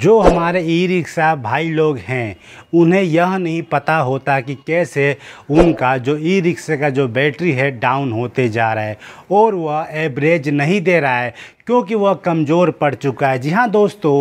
जो हमारे e rickshaw भाई लोग हैं उन्हें यह नहीं पता होता कि कैसे उनका जो ई रिक्शे का जो बैटरी है डाउन होते जा रहा है और वह एवरेज नहीं दे रहा है क्योंकि वह कमज़ोर पड़ चुका है जी हाँ दोस्तों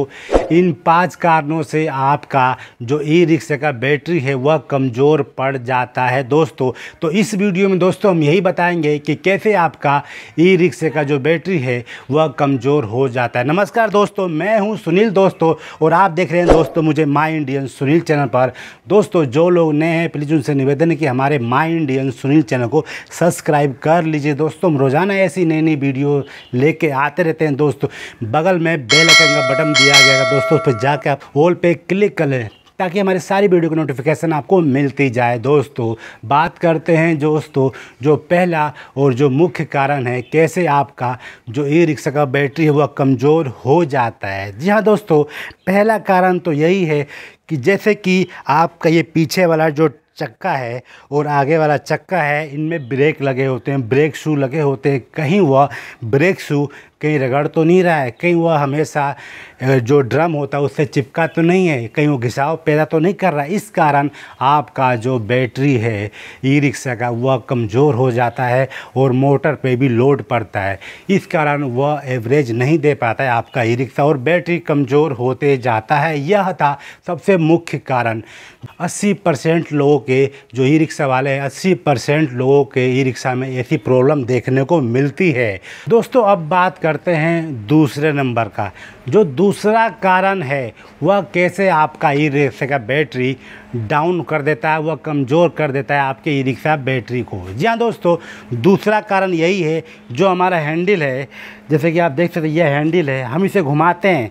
इन पांच कारणों से आपका जो ई रिक्शे का बैटरी है वह कमज़ोर पड़ जाता है दोस्तों तो इस वीडियो में दोस्तों हम यही बताएंगे कि कैसे आपका ई रिक्शे का जो बैटरी है वह कमज़ोर हो जाता है नमस्कार दोस्तों मैं हूं सुनील दोस्तों और आप देख रहे हैं दोस्तों मुझे माई इंडियन सुनील चैनल पर दोस्तों जो लोग नए हैं प्लीज़ उनसे निवेदन है कि हमारे माई इंडियन सुनील चैनल को सब्सक्राइब कर लीजिए दोस्तों हम रोज़ाना ऐसी नई नई वीडियो लेके आते रहते हैं दोस्तों बगल में बेल आइकन का बटन दिया गया है दोस्तों उस पर जाकर आप ऑल पे क्लिक कर लें ताकि हमारी सारी वीडियो की नोटिफिकेशन आपको मिलती जाए दोस्तों बात करते हैं दोस्तों जो पहला और जो मुख्य कारण है कैसे आपका जो ई रिक्शा का बैटरी है वह कमज़ोर हो जाता है जी हाँ दोस्तों पहला कारण तो यही है कि जैसे कि आपका ये पीछे वाला जो चक्का है और आगे वाला चक्का है इनमें ब्रेक लगे होते हैं ब्रेक शू लगे होते हैं कहीं वह ब्रेक शू कहीं रगड़ तो नहीं रहा है कहीं वह हमेशा जो ड्रम होता है उससे चिपका तो नहीं है कहीं वो घिसाव पैदा तो नहीं कर रहा इस कारण आपका जो बैटरी है ई रिक्शा का वह कमज़ोर हो जाता है और मोटर पे भी लोड पड़ता है इस कारण वह एवरेज नहीं दे पाता है आपका ई रिक्शा और बैटरी कमज़ोर होते जाता है यह था सबसे मुख्य कारण 80 परसेंट लोगों के जो ई रिक्शा वाले हैं अस्सी परसेंट लोगों के ई रिक्शा में ऐसी प्रॉब्लम देखने को मिलती है दोस्तों अब बात कर करते हैं दूसरे नंबर का जो दूसरा कारण है वह कैसे आपका ई रिक्शा का बैटरी डाउन कर देता है वह कमज़ोर कर देता है आपके ई रिक्शा बैटरी को जी हाँ दोस्तों दूसरा कारण यही है जो हमारा हैंडल है जैसे कि आप देख सकते यह हैंडल है हम इसे घुमाते हैं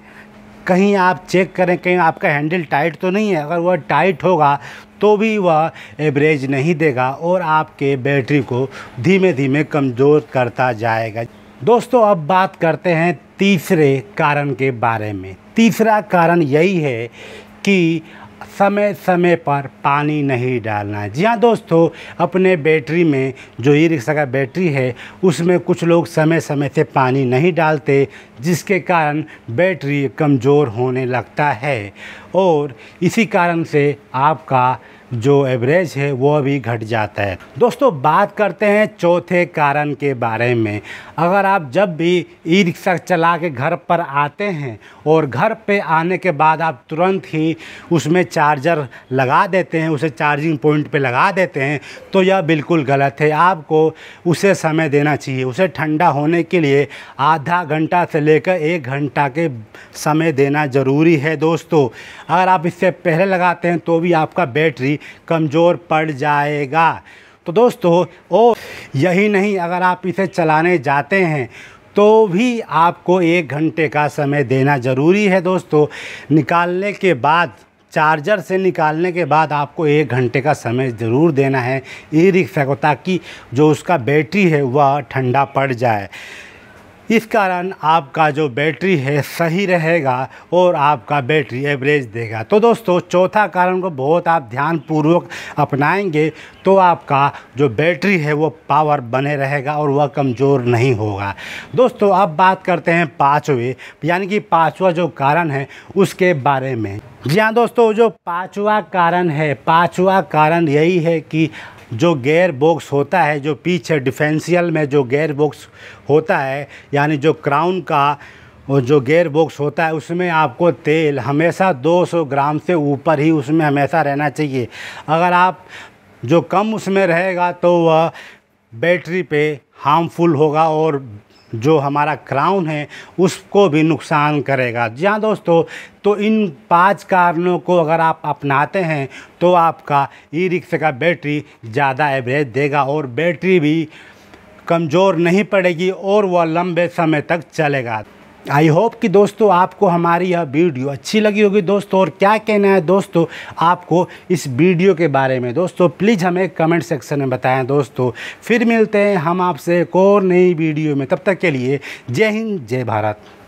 कहीं आप चेक करें कहीं आपका हैंडल टाइट तो नहीं है अगर वह टाइट होगा तो भी वह एवरेज नहीं देगा और आपके बैटरी को धीमे धीमे कमज़ोर करता जाएगा दोस्तों अब बात करते हैं तीसरे कारण के बारे में तीसरा कारण यही है कि समय समय पर पानी नहीं डालना जी हाँ दोस्तों अपने बैटरी में जो ई रिक्शा का बैटरी है उसमें कुछ लोग समय समय से पानी नहीं डालते जिसके कारण बैटरी कमज़ोर होने लगता है और इसी कारण से आपका जो एवरेज है वो भी घट जाता है दोस्तों बात करते हैं चौथे कारण के बारे में अगर आप जब भी ई रिक्शा चला के घर पर आते हैं और घर पे आने के बाद आप तुरंत ही उसमें चार्जर लगा देते हैं उसे चार्जिंग पॉइंट पे लगा देते हैं तो यह बिल्कुल गलत है आपको उसे समय देना चाहिए उसे ठंडा होने के लिए आधा घंटा से लेकर एक घंटा के समय देना ज़रूरी है दोस्तों अगर आप इससे पहले लगाते हैं तो भी आपका बैटरी कमज़ोर पड़ जाएगा तो दोस्तों ओ यही नहीं अगर आप इसे चलाने जाते हैं तो भी आपको एक घंटे का समय देना ज़रूरी है दोस्तों निकालने के बाद चार्जर से निकालने के बाद आपको एक घंटे का समय ज़रूर देना है ई रिक्शा को ताकि जो उसका बैटरी है वह ठंडा पड़ जाए इस कारण आपका जो बैटरी है सही रहेगा और आपका बैटरी एवरेज देगा तो दोस्तों चौथा कारण को बहुत आप ध्यानपूर्वक अपनाएंगे तो आपका जो बैटरी है वो पावर बने रहेगा और वह कमज़ोर नहीं होगा दोस्तों अब बात करते हैं पाँचवें यानी कि पाँचवा जो कारण है उसके बारे में जी हाँ दोस्तों जो पाँचवा कारण है पाँचवा कारण यही है कि जो गेयर बॉक्स होता है जो पीछे डिफेंशियल में जो गेयर बॉक्स होता है यानी जो क्राउन का जो गेयर बॉक्स होता है उसमें आपको तेल हमेशा 200 ग्राम से ऊपर ही उसमें हमेशा रहना चाहिए अगर आप जो कम उसमें रहेगा तो वह बैटरी पे हार्मफुल होगा और जो हमारा क्राउन है उसको भी नुकसान करेगा जी हाँ दोस्तों तो इन पांच कारणों को अगर आप अपनाते हैं तो आपका ई रिक्शा का बैटरी ज़्यादा एवरेज देगा और बैटरी भी कमज़ोर नहीं पड़ेगी और वह लंबे समय तक चलेगा आई होप कि दोस्तों आपको हमारी यह वीडियो अच्छी लगी होगी दोस्तों और क्या कहना है दोस्तों आपको इस वीडियो के बारे में दोस्तों प्लीज़ हमें कमेंट सेक्शन में बताएं दोस्तों फिर मिलते हैं हम आपसे एक और नई वीडियो में तब तक के लिए जय हिंद जय भारत